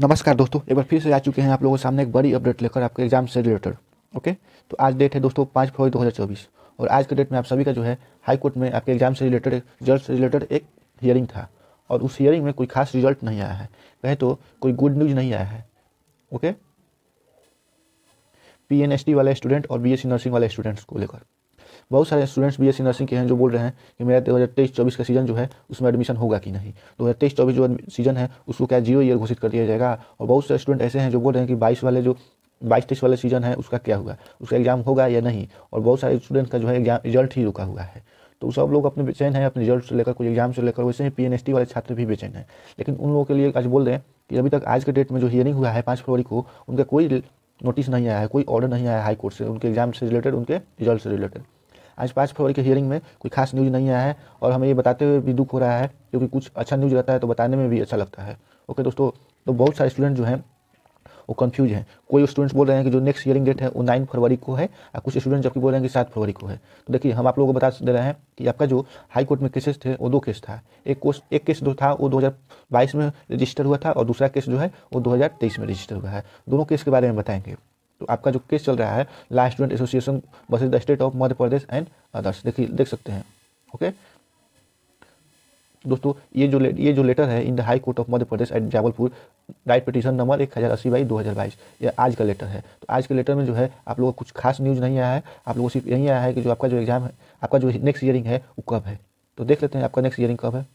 नमस्कार दोस्तों एक बार फिर से आ चुके हैं आप लोगों के सामने एक बड़ी अपडेट लेकर आपके एग्जाम से रिलेटेड ओके तो आज डेट है दोस्तों पाँच फरवरी चौबीस और आज के डेट में आप सभी का जो है हाई कोर्ट में आपके एग्जाम से रिलेटेड रिजल्ट से रिलेटेड एक हियरिंग था और उस हियरिंग में कोई खास रिजल्ट नहीं आया है कहे तो कोई गुड न्यूज नहीं आया है ओके पी वाले स्टूडेंट और बी नर्सिंग वाले स्टूडेंट्स को लेकर बहुत सारे स्टूडेंट्स बी एस नर्सिंग के हैं जो बोल रहे हैं कि मेरा दो हज़ार तेईस चौबीस का सीजन जो है उसमें एडमिशन होगा कि नहीं दो हज़ार तेईस चौबीस जो सीजन है उसको क्या जीरो ईयर घोषित कर दिया जाएगा और बहुत सारे स्टूडेंट ऐसे हैं जो बोल रहे हैं कि बाईस वाले जो बाईस तेईस वाले सीजन है उसका क्या हुआ उसका एग्जाम होगा या नहीं और बहुत सारे स्टूडेंट का जो है एग्जाम रिजल्ट ही रुका हुआ है तो सब लोग अपने बेचैन है अपने रिजल्ट से लेकर कोई एग्जाम से लेकर वैसे ही टी वाले छात्र भी बेचैन है लेकिन उन लोगों के लिए आज बोल रहे हैं कि अभी तक आज के डेट में जो हियरिंग हुआ है पाँच फरवरी को उनका कोई नोटिस नहीं आया है कोई ऑर्डर नहीं आया हाई कोर्ट से उनके एग्जाम से रिलेटेड उनके रिजल्ट से रिलेटेड आज पाँच फरवरी के हियरिंग में कोई खास न्यूज़ नहीं आया है और हमें ये बताते हुए भी दुख हो रहा है क्योंकि कुछ अच्छा न्यूज़ रहता है तो बताने में भी अच्छा लगता है ओके दोस्तों तो बहुत सारे स्टूडेंट जो हैं वो कंफ्यूज हैं कोई स्टूडेंट्स बोल रहे हैं कि जो नेक्स्ट हियरिंग डेट है वो नाइन फरवरी को है और कुछ स्टूडेंट जबकि बोल रहे हैं कि सात फरवरी को है तो देखिए हम आप लोगों को बता दे रहे हैं कि आपका जो हाई कोर्ट में केसेस थे वो दो केस था एक कोर्स एक केस जो था वो 2022 में रजिस्टर हुआ था और दूसरा केस जो है वो 2023 में रजिस्टर हुआ है दोनों केस के बारे में बताएंगे तो आपका जो केस चल रहा है last student association versus the state of Madhya Pradesh and others देखिए देख सकते हैं ओके दोस्तों ये जो ये जो लेटर है in the high court of Madhya Pradesh at Jabalpur writ petition number एक हज़ार अस्सी बाई दो हज़ार बाईस ये आज का लेटर है तो आज के लेटर में जो है आप लोगों को कुछ खास न्यूज़ नहीं आया है आप लोगों को सिर्फ यही आया है कि जो आपका जो एग्जाम है आपका जो नेक्स्ट ईयरिंग है वो कब है तो देख लेते हैं आपका नेक्स्ट ईयरिंग कब है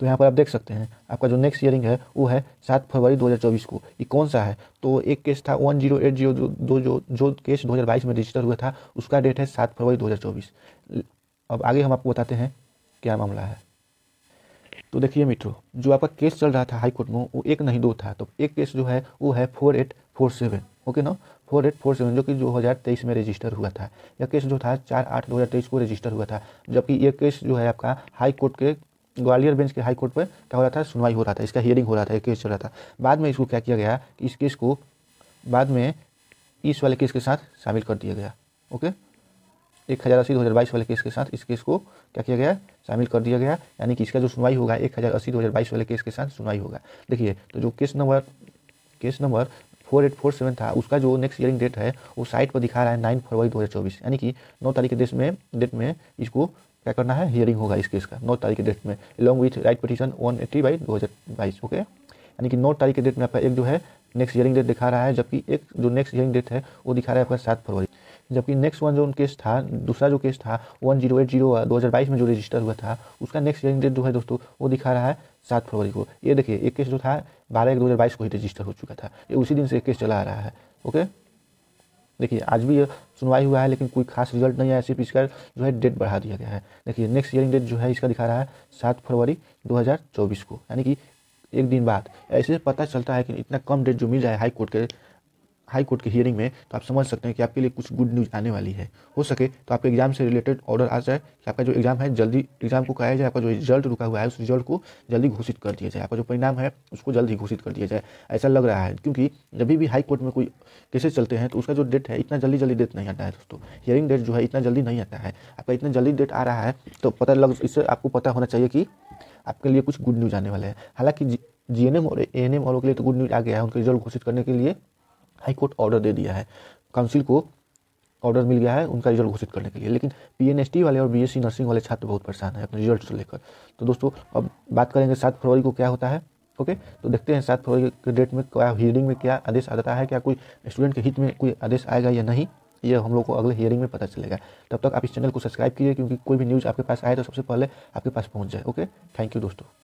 तो यहाँ पर आप देख सकते हैं आपका जो नेक्स्ट ईयरिंग है वो है सात फरवरी 2024 को ये कौन सा है तो एक केस था वन जीरो एट जीरो दो जो जो केस 2022 में रजिस्टर हुआ था उसका डेट है सात फरवरी 2024 अब आगे हम आपको बताते हैं क्या मामला है तो देखिए मित्रों जो आपका केस चल रहा था हाई कोर्ट में वो एक नहीं दो था तो एक केस जो है वो है four eight four seven okay ना फोर एट फोर सेवन जो कि दो हज़ार तेईस में रजिस्टर हुआ था यह केस जो था चार आठ दो हज़ार तेईस को रजिस्टर हुआ था जबकि यह केस जो है आपका हाई कोर्ट के ग्वालियर बेंच के हाई कोर्ट पर क्या हो रहा था सुनवाई हो रहा था इसका हियरिंग हो रहा था केस चल रहा था बाद में इसको क्या किया गया कि इस केस को बाद में इस वाले केस के साथ शामिल कर दिया गया ओके एक हज़ार अस्सी दो हज़ार बाईस वाले केस के साथ इस केस को क्या किया गया शामिल कर दिया गया यानी कि इसका जो सुनवाई होगा एक हज़ार अस्सी दो हज़ार बाईस वाले केस के साथ सुनवाई होगा देखिए तो जो case number case number four eight four seven था उसका जो नेक्स्ट हियरिंग डेट है वो साइट पर दिखा रहा है नाइन फरवरी दो हज़ार चौबीस यानी कि नौ तारीख के देश में डेट में इसको क्या करना है हियरिंग होगा इस केस का नौ तारीख के डेट में long with writ petition one eighty by दो हज़ार बाईस ओके यानी कि नौ तारीख के डेट में आपका एक जो है नेक्स्ट हियरिंग डेट दिखा रहा है जबकि एक जो नेक्स्ट हियरिंग डेट है वो दिखा रहा है आपका सात फरवरी जबकि नेक्स्ट वन जो केस था दूसरा जो केस था वन जीरो एट जीरो दो हज़ार बाईस में जो रजिस्टर हुआ था उसका नेक्स्ट हियरिंग डेट जो है दोस्तों वो दिखा रहा है सात फरवरी को ये देखिए एक केस जो था बारह एक दो हज़ार बाईस को ही रजिस्टर हो चुका था ये उसी दिन से एक केस चला आ रहा है ओके देखिए आज भी सुनवाई हुआ है लेकिन कोई खास रिजल्ट नहीं आया सिर्फ इसका जो है डेट बढ़ा दिया गया है देखिए नेक्स्ट हियरिंग डेट जो है इसका दिखा रहा है सात फरवरी 2024 को यानी कि एक दिन बाद ऐसे पता चलता है कि इतना कम डेट जो मिल रहा है हाई कोर्ट के हाई कोर्ट के हियरिंग में तो आप समझ सकते हैं कि आपके लिए कुछ गुड न्यूज़ आने वाली है हो सके तो आपके एग्जाम से रिलेटेड ऑर्डर आ जाए कि आपका जो एग्जाम है जल्दी एग्जाम को कराया जाए आपका जो रिजल्ट रुका हुआ है उस रिजल्ट को जल्दी घोषित कर दिया जाए आपका जो परिणाम है उसको जल्दी घोषित कर दिया जाए ऐसा लग रहा है क्योंकि जब भी हाई कोर्ट में कोई केसेस चलते हैं तो उसका जो डेट है इतना जल्दी जल्दी डेट नहीं आता है दोस्तों हियरिंग डेट जो है इतना जल्दी नहीं आता है आपका इतना जल्दी डेट आ रहा है तो पता लग इससे आपको पता होना चाहिए कि आपके लिए कुछ गुड न्यूज़ आने वाला है हालांकि जी एन एम और ए एन एम वालों के लिए तो गुड न्यूज़ आ गया है उनके रिजल्ट घोषित करने के लिए हाईकोर्ट ऑर्डर दे दिया है काउंसिल को ऑर्डर मिल गया है उनका रिजल्ट घोषित करने के लिए लेकिन पी वाले और बी नर्सिंग वाले छात्र बहुत परेशान है अपने रिजल्ट को लेकर तो दोस्तों अब बात करेंगे सात फरवरी को क्या होता है ओके तो देखते हैं सात फरवरी के डेट में क्या हियरिंग में क्या आदेश आता है क्या कोई स्टूडेंट के हित में कोई आदेश आएगा या नहीं ये हम लोग को अगले हियरिंग में पता चलेगा तब तक आप इस चैनल को सब्सक्राइब कीजिए क्योंकि कोई भी न्यूज़ आपके पास आए तो सबसे पहले आपके पास पहुँच जाए ओके थैंक यू दोस्तों